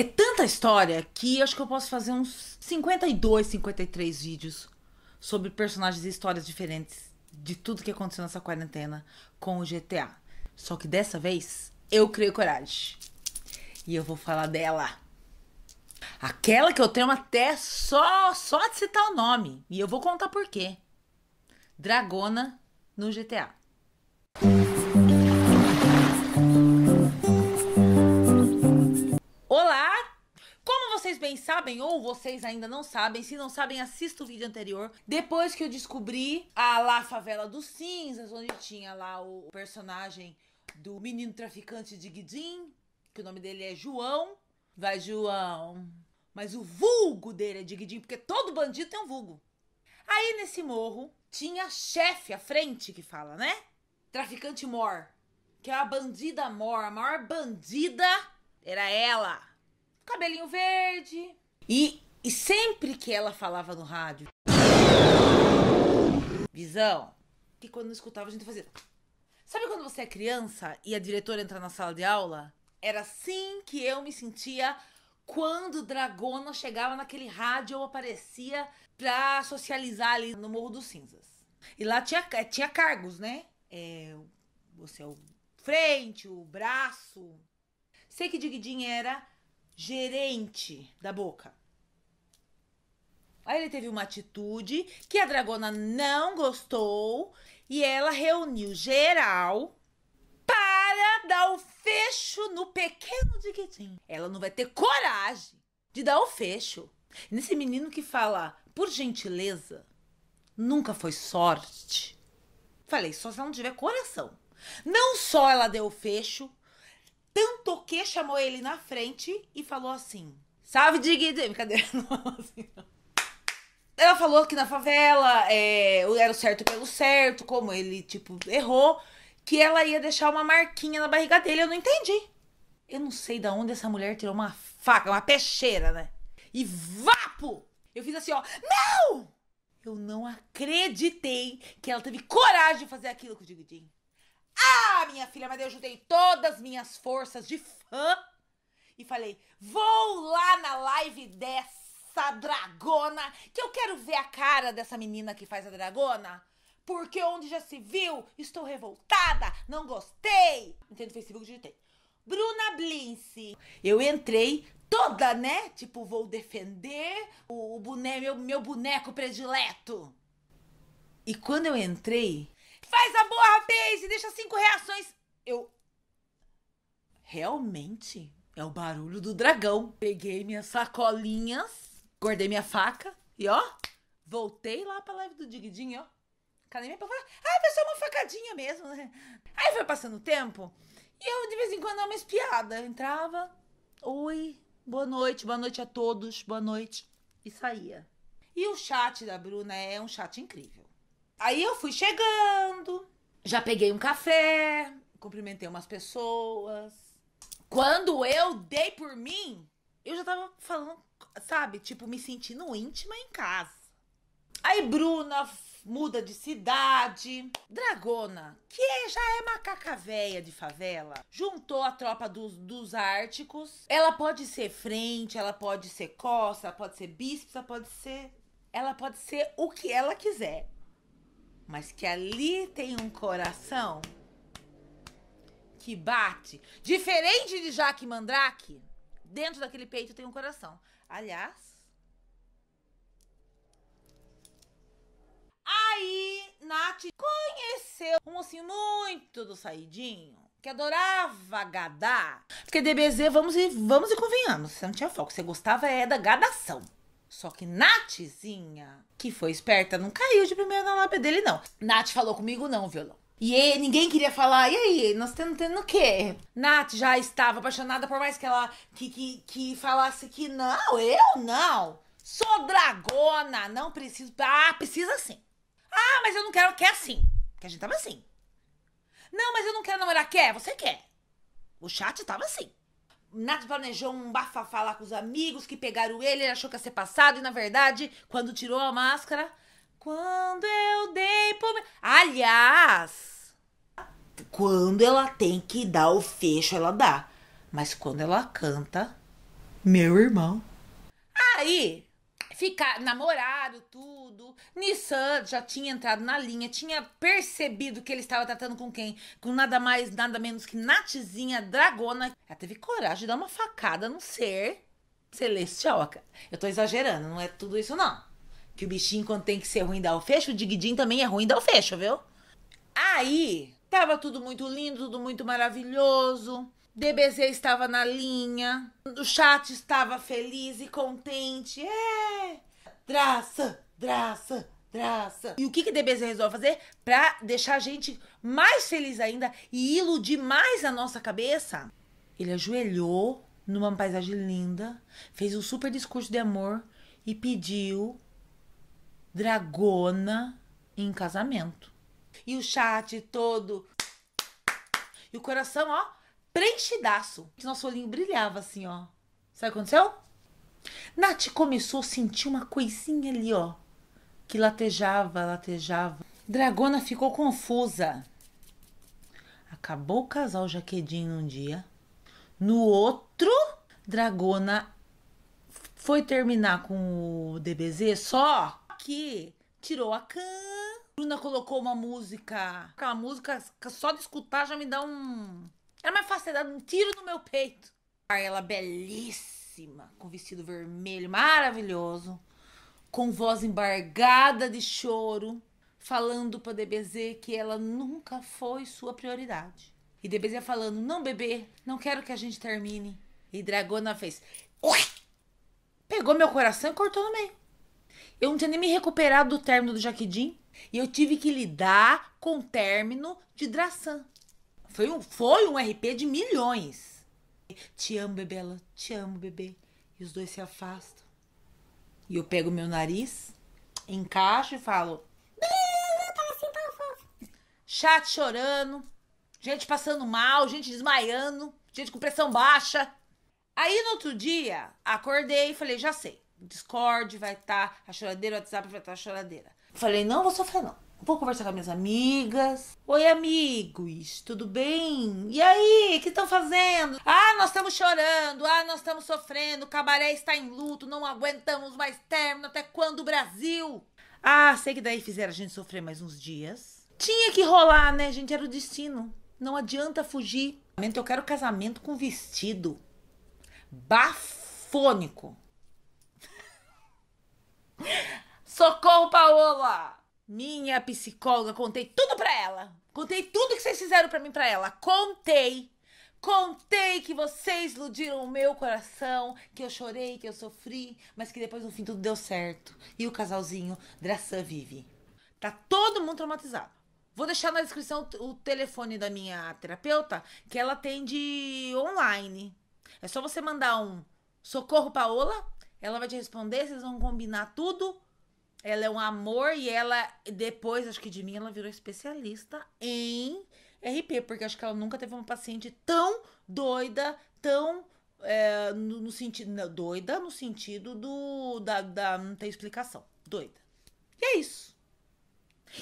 É tanta história que acho que eu posso fazer uns 52, 53 vídeos sobre personagens e histórias diferentes de tudo que aconteceu nessa quarentena com o GTA. Só que dessa vez eu criei coragem. E eu vou falar dela. Aquela que eu tenho até só só de citar o nome. E eu vou contar por quê. Dragona no GTA. Olá, vocês bem sabem, ou vocês ainda não sabem, se não sabem, assista o vídeo anterior. Depois que eu descobri a La Favela dos Cinzas, onde tinha lá o personagem do menino traficante de Guidim, que o nome dele é João. Vai, João. Mas o vulgo dele é de Guidim, porque todo bandido tem um vulgo. Aí nesse morro tinha chefe à frente que fala, né? Traficante Mor, que é a bandida Mor, a maior bandida era ela cabelinho verde. E, e sempre que ela falava no rádio, visão, que quando escutava a gente fazia. Sabe quando você é criança e a diretora entra na sala de aula? Era assim que eu me sentia quando Dragona chegava naquele rádio eu aparecia pra socializar ali no Morro dos Cinzas. E lá tinha, é, tinha cargos, né? É, você é o frente, o braço. Sei que Digidin era gerente da boca. Aí ele teve uma atitude que a dragona não gostou e ela reuniu geral para dar o fecho no pequeno Diquitim. Ela não vai ter coragem de dar o fecho. Nesse menino que fala, por gentileza, nunca foi sorte. Falei, só se ela não tiver coração. Não só ela deu o fecho, tanto que chamou ele na frente e falou assim: Salve, dignidade. Cadê? Assim, ela falou que na favela é, era o certo pelo certo, como ele, tipo, errou, que ela ia deixar uma marquinha na barriga dele. Eu não entendi. Eu não sei da onde essa mulher tirou uma faca, uma peixeira, né? E vapo! Eu fiz assim, ó. Não! Eu não acreditei que ela teve coragem de fazer aquilo com o Digidinho. Ah, minha filha, mas eu juntei todas as minhas forças de fã e falei: vou lá na live dessa dragona, que eu quero ver a cara dessa menina que faz a dragona. Porque onde já se viu, estou revoltada, não gostei. Entrei no Facebook e digitei. Bruna Blince. Eu entrei toda, né? Tipo, vou defender o, boneco, meu, meu boneco predileto. E quando eu entrei, faz e deixa cinco reações. Eu. Realmente é o barulho do dragão. Peguei minhas sacolinhas, guardei minha faca e ó, voltei lá pra live do Digidinho, ó. Cadê minha falar? Ah, foi só uma facadinha mesmo. Né? Aí foi passando o tempo e eu de vez em quando uma espiada. Eu entrava, oi, boa noite, boa noite a todos, boa noite. E saía. E o chat da Bruna é um chat incrível. Aí eu fui chegando, já peguei um café, cumprimentei umas pessoas. Quando eu dei por mim, eu já tava falando, sabe, tipo, me sentindo íntima em casa. Aí Bruna muda de cidade. Dragona, que já é macaca véia de favela, juntou a tropa dos, dos árticos. Ela pode ser frente, ela pode ser costa, ela pode ser bíceps, ela pode ser. Ela pode ser o que ela quiser mas que ali tem um coração que bate. Diferente de Jaque Mandrake, dentro daquele peito tem um coração. Aliás. Aí, Nath conheceu um mocinho muito do saidinho que adorava gadar. Porque DBZ, vamos e, vamos e convenhamos, você não tinha foco. Você gostava é da gadação. Só que Nathzinha, que foi esperta, não caiu de primeira na lábia dele, não. Nath falou comigo, não, violão. E ele, ninguém queria falar, e aí, nós estamos tendo o quê? Nath já estava apaixonada, por mais que ela que, que, que falasse que não, eu não. Sou dragona, não preciso. Ah, precisa sim. Ah, mas eu não quero, quer é sim. Que a gente tava assim. Não, mas eu não quero namorar, quer? Você quer. O chat tava assim. Nath planejou um bafafá lá com os amigos que pegaram ele, ele achou que ia ser passado, e na verdade, quando tirou a máscara, quando eu dei por. Aliás, quando ela tem que dar o fecho, ela dá. Mas quando ela canta, meu irmão. Aí, ficar namorado, tudo. Nissan já tinha entrado na linha, tinha percebido que ele estava tratando com quem? Com nada mais, nada menos que Natizinha Dragona. Ela teve coragem de dar uma facada no ser celestial. Eu tô exagerando, não é tudo isso não. Que o bichinho quando tem que ser ruim dá o fecho, o Digidin também é ruim dá o fecho, viu? Aí, tava tudo muito lindo, tudo muito maravilhoso. DBZ estava na linha, o chat estava feliz e contente. É! Draça, draça, draça. E o que, que DBZ resolve fazer? para deixar a gente mais feliz ainda e iludir mais a nossa cabeça? Ele ajoelhou numa paisagem linda, fez um super discurso de amor e pediu Dragona em casamento. E o chat todo. E o coração, ó preenchidaço. Que nosso olhinho brilhava assim, ó. Sabe o que aconteceu? Nath começou a sentir uma coisinha ali, ó. Que latejava, latejava. Dragona ficou confusa. Acabou o casal Jaquedinho num dia. No outro, Dragona foi terminar com o DBZ, só que tirou a can. Bruna colocou uma música. Aquela música só de escutar já me dá um era mais fácil ter dado um tiro no meu peito. Ela belíssima, com vestido vermelho maravilhoso, com voz embargada de choro, falando pra DBZ que ela nunca foi sua prioridade. E DBZ falando: Não, bebê, não quero que a gente termine. E Dragona fez: Ui! Pegou meu coração e cortou no meio. Eu não tinha nem me recuperado do término do Jaquidim. E eu tive que lidar com o término de Draçan. Foi um, foi um RP de milhões. Te amo, bebela. Te amo, bebê. E os dois se afastam. E eu pego meu nariz, encaixo e falo. Chat chorando, gente passando mal, gente desmaiando, gente com pressão baixa. Aí no outro dia, acordei e falei: já sei. Discord vai estar, tá, a choradeira, o WhatsApp vai estar tá a choradeira. Falei: não vou sofrer, não. Vou conversar com minhas amigas. Oi, amigos, tudo bem? E aí, o que estão fazendo? Ah, nós estamos chorando, ah, nós estamos sofrendo, o cabaré está em luto, não aguentamos mais término, até quando o Brasil? Ah, sei que daí fizeram a gente sofrer mais uns dias. Tinha que rolar, né, gente? Era o destino. Não adianta fugir. Eu quero casamento com vestido. Bafônico. Socorro, Paola! Minha psicóloga, contei tudo pra ela. Contei tudo que vocês fizeram pra mim pra ela. Contei. Contei que vocês iludiram o meu coração, que eu chorei, que eu sofri, mas que depois no fim tudo deu certo. E o casalzinho Draçan vive. Tá todo mundo traumatizado. Vou deixar na descrição o telefone da minha terapeuta, que ela atende online. É só você mandar um socorro Paola, ela vai te responder, vocês vão combinar tudo ela é um amor e ela, depois, acho que de mim, ela virou especialista em RP, porque acho que ela nunca teve uma paciente tão doida, tão. É, no, no, sentido. Não, doida no sentido do. Da, da, não tem explicação. Doida. E é isso.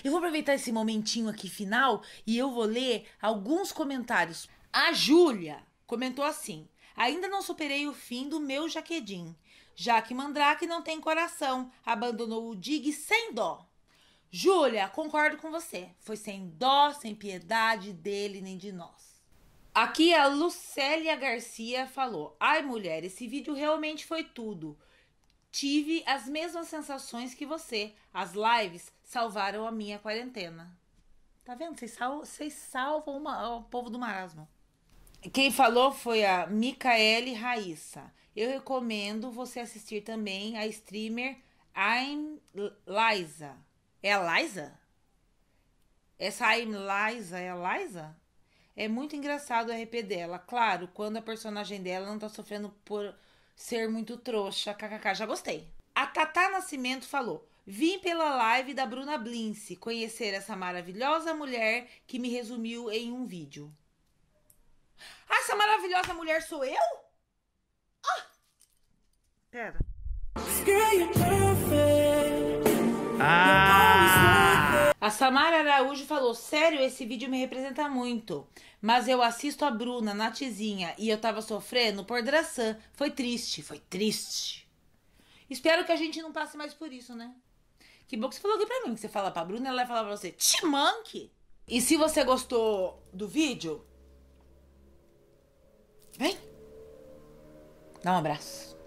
Eu vou aproveitar esse momentinho aqui final e eu vou ler alguns comentários. A Júlia comentou assim: Ainda não superei o fim do meu jaquedinho já que Mandrake não tem coração, abandonou o Dig sem dó. Júlia, concordo com você. Foi sem dó, sem piedade dele nem de nós. Aqui a Lucélia Garcia falou: Ai, mulher, esse vídeo realmente foi tudo. Tive as mesmas sensações que você. As lives salvaram a minha quarentena. Tá vendo? Vocês salvam, vocês salvam uma, o povo do marasmo. Quem falou foi a Micaele Raíssa. Eu recomendo você assistir também a streamer I'm Liza. É a Liza? Essa I'm Liza é a Liza? É muito engraçado o RP dela. Claro, quando a personagem dela não tá sofrendo por ser muito trouxa. KKK, já gostei. A Tatá Nascimento falou: Vim pela live da Bruna Blince conhecer essa maravilhosa mulher que me resumiu em um vídeo. Ah, essa maravilhosa mulher sou eu? Pera. Ah! A Samara Araújo falou: Sério, esse vídeo me representa muito. Mas eu assisto a Bruna na tizinha e eu tava sofrendo por Drassan. Foi triste, foi triste. Espero que a gente não passe mais por isso, né? Que bom que você falou aqui pra mim. Que você fala pra Bruna, ela vai falar pra você: Timanque. E se você gostou do vídeo, vem! Dá um abraço.